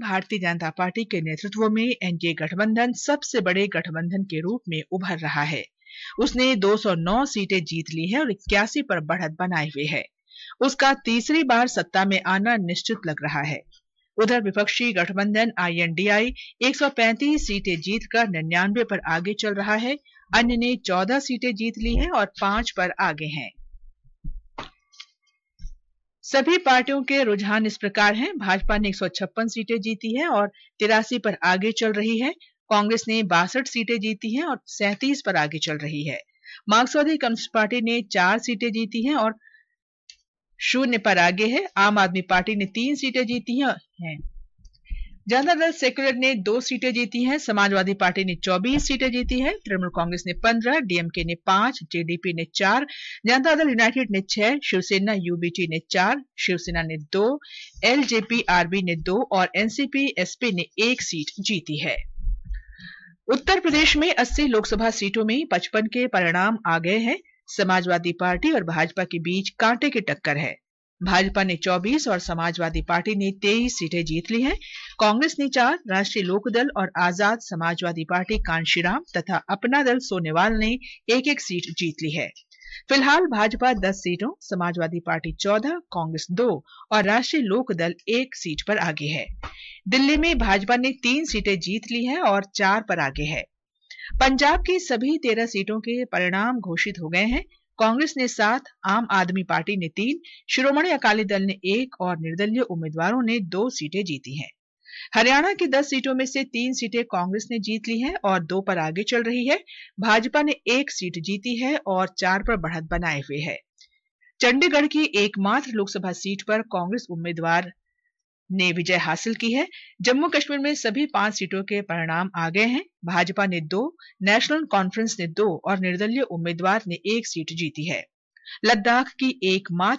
भारतीय जनता पार्टी के नेतृत्व में एनडीए गठबंधन सबसे बड़े गठबंधन के रूप में उभर रहा है उसने 209 सीटें जीत ली है और इक्यासी पर बढ़त बनाए हुए है उसका तीसरी बार सत्ता में आना निश्चित लग रहा है उधर विपक्षी गठबंधन आईएनडीआई 135 सीटें जीतकर निन्यानवे पर आगे चल रहा है अन्य ने 14 सीटें जीत ली हैं और पांच पर आगे हैं सभी पार्टियों के रुझान इस प्रकार हैं भाजपा ने एक सीटें जीती है और तिरासी पर आगे चल रही है कांग्रेस ने बासठ सीटें जीती हैं और सैंतीस पर आगे चल रही है मार्क्सवादी कम्युनिस्ट पार्टी ने चार सीटें जीती हैं और शून्य पर आगे है आम आदमी पार्टी ने तीन सीटें जीती हैं जनता दल सेक्युलर ने दो सीटें जीती हैं समाजवादी पार्टी ने 24 सीटें जीती हैं तृणमूल कांग्रेस ने 15, डीएमके ने 5, जेडीपी ने 4, जनता दल यूनाइटेड ने 6, शिवसेना यूबीटी ने 4, शिवसेना ने 2, एलजेपी आरबी ने 2 और एनसीपी एसपी ने एक सीट जीती है उत्तर प्रदेश में 80 लोकसभा सीटों में पचपन के परिणाम आ गए हैं समाजवादी पार्टी और भाजपा के बीच कांटे की टक्कर है भाजपा ने 24 और समाजवादी पार्टी ने 23 सीटें जीत ली हैं कांग्रेस ने चार राष्ट्रीय लोकदल और आजाद समाजवादी पार्टी कांशीराम तथा अपना दल सोनेवाल ने एक एक सीट जीत ली है फिलहाल भाजपा दस सीटों समाजवादी पार्टी चौदह कांग्रेस दो और राष्ट्रीय लोकदल एक सीट पर आगे है दिल्ली में भाजपा ने तीन सीटें जीत ली है और चार पर आगे है पंजाब की सभी तेरह सीटों के परिणाम घोषित हो गए हैं कांग्रेस ने सात आम आदमी पार्टी ने तीन शिरोमणि अकाली दल ने एक और निर्दलीय उम्मीदवारों ने दो सीटें जीती हैं हरियाणा की दस सीटों में से तीन सीटें कांग्रेस ने जीत ली हैं और दो पर आगे चल रही है भाजपा ने एक सीट जीती है और चार पर बढ़त बनाए हुए है चंडीगढ़ की एकमात्र लोकसभा सीट पर कांग्रेस उम्मीदवार ने विजय हासिल की है जम्मू कश्मीर में सभी पांच सीटों के परिणाम आ गए हैं भाजपा ने दो नेशनल कॉन्फ्रेंस ने दो और निर्दलीय उम्मीदवार ने एक सीट जीती है लद्दाख की एकमात्र